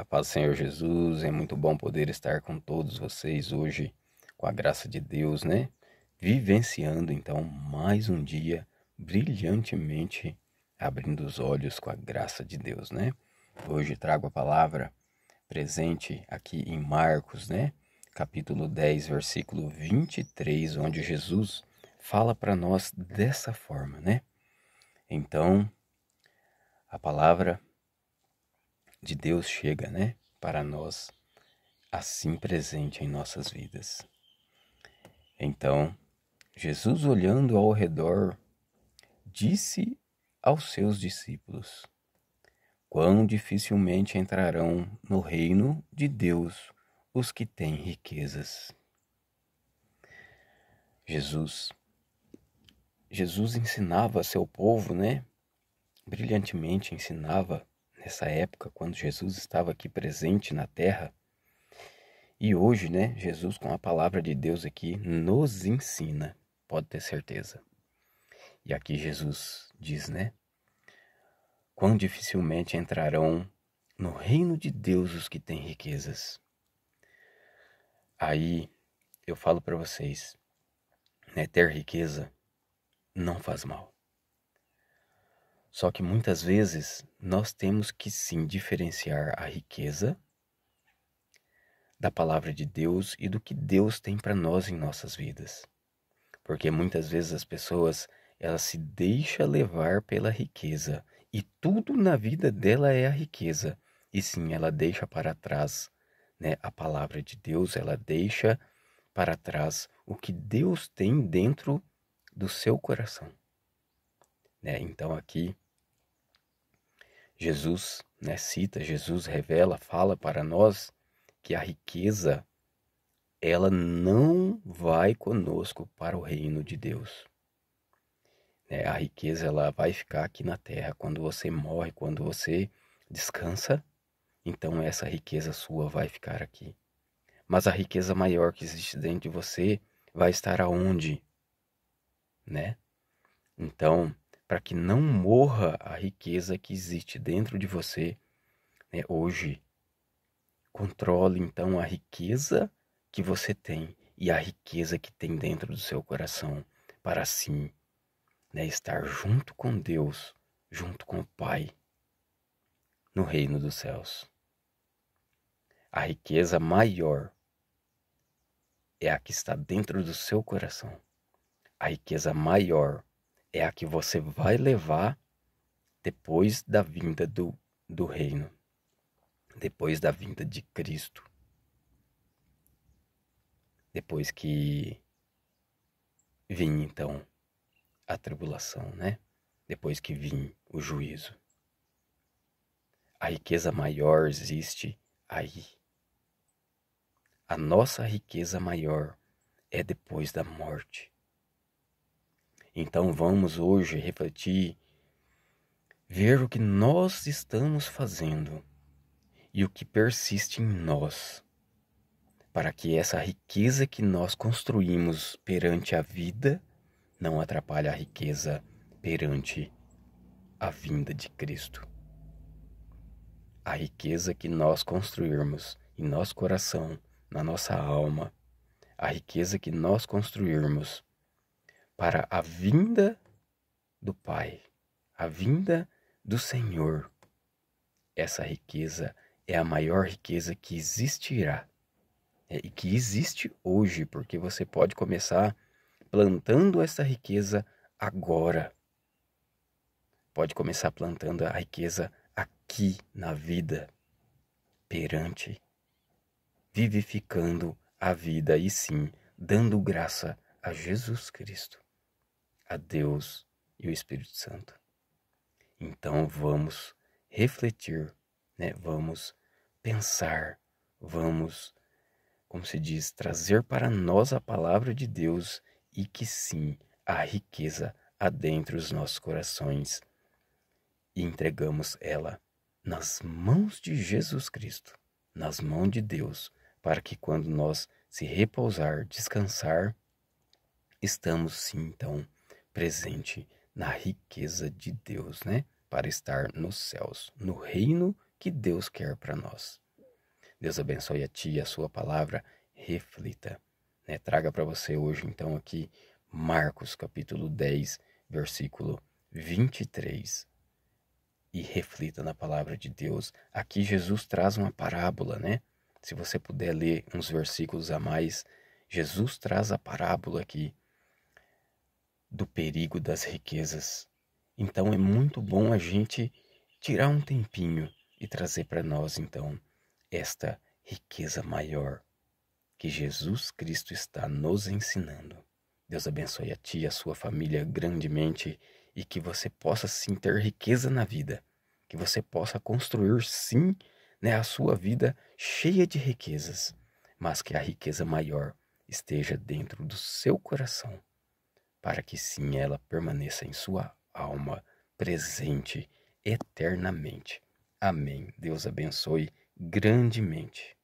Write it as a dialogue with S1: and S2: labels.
S1: A paz do Senhor Jesus, é muito bom poder estar com todos vocês hoje, com a graça de Deus, né? Vivenciando então mais um dia brilhantemente, abrindo os olhos com a graça de Deus, né? Hoje trago a palavra presente aqui em Marcos, né? Capítulo 10, versículo 23, onde Jesus fala para nós dessa forma, né? Então, a palavra de Deus chega, né, para nós assim presente em nossas vidas. Então, Jesus olhando ao redor, disse aos seus discípulos: Quão dificilmente entrarão no reino de Deus os que têm riquezas. Jesus Jesus ensinava seu povo, né? Brilhantemente ensinava nessa época, quando Jesus estava aqui presente na terra. E hoje, né, Jesus com a palavra de Deus aqui nos ensina, pode ter certeza. E aqui Jesus diz, né? Quão dificilmente entrarão no reino de Deus os que têm riquezas. Aí eu falo para vocês, né, ter riqueza não faz mal. Só que muitas vezes nós temos que sim diferenciar a riqueza da palavra de Deus e do que Deus tem para nós em nossas vidas. Porque muitas vezes as pessoas, elas se deixam levar pela riqueza e tudo na vida dela é a riqueza. E sim, ela deixa para trás, né, a palavra de Deus, ela deixa para trás o que Deus tem dentro do seu coração. Né? Então aqui Jesus né, cita, Jesus revela, fala para nós que a riqueza ela não vai conosco para o reino de Deus. É, a riqueza ela vai ficar aqui na terra quando você morre, quando você descansa. Então essa riqueza sua vai ficar aqui. Mas a riqueza maior que existe dentro de você vai estar aonde, né? Então para que não morra a riqueza que existe dentro de você né, hoje. Controle então a riqueza que você tem e a riqueza que tem dentro do seu coração, para assim né, estar junto com Deus, junto com o Pai, no reino dos céus. A riqueza maior é a que está dentro do seu coração. A riqueza maior é a que você vai levar depois da vinda do, do reino, depois da vinda de Cristo, depois que vim então a tribulação, né? Depois que vim o juízo. A riqueza maior existe aí. A nossa riqueza maior é depois da morte. Então vamos hoje refletir, ver o que nós estamos fazendo e o que persiste em nós, para que essa riqueza que nós construímos perante a vida não atrapalhe a riqueza perante a vinda de Cristo. A riqueza que nós construirmos em nosso coração, na nossa alma, a riqueza que nós construirmos para a vinda do Pai, a vinda do Senhor. Essa riqueza é a maior riqueza que existirá é, e que existe hoje, porque você pode começar plantando essa riqueza agora. Pode começar plantando a riqueza aqui na vida, perante, vivificando a vida e sim, dando graça a Jesus Cristo a Deus e o Espírito Santo. Então vamos refletir, né? vamos pensar, vamos, como se diz, trazer para nós a palavra de Deus e que sim a riqueza dentro dos nossos corações e entregamos ela nas mãos de Jesus Cristo, nas mãos de Deus, para que quando nós se repousar, descansar, estamos sim então presente na riqueza de Deus, né? Para estar nos céus, no reino que Deus quer para nós. Deus abençoe a ti e a sua palavra. Reflita. Né? Traga para você hoje, então, aqui Marcos capítulo 10, versículo 23. E reflita na palavra de Deus. Aqui Jesus traz uma parábola, né? Se você puder ler uns versículos a mais, Jesus traz a parábola aqui do perigo das riquezas. Então é muito bom a gente tirar um tempinho e trazer para nós então esta riqueza maior que Jesus Cristo está nos ensinando. Deus abençoe a ti e a sua família grandemente e que você possa sim ter riqueza na vida, que você possa construir sim né, a sua vida cheia de riquezas, mas que a riqueza maior esteja dentro do seu coração para que sim ela permaneça em sua alma presente eternamente. Amém. Deus abençoe grandemente.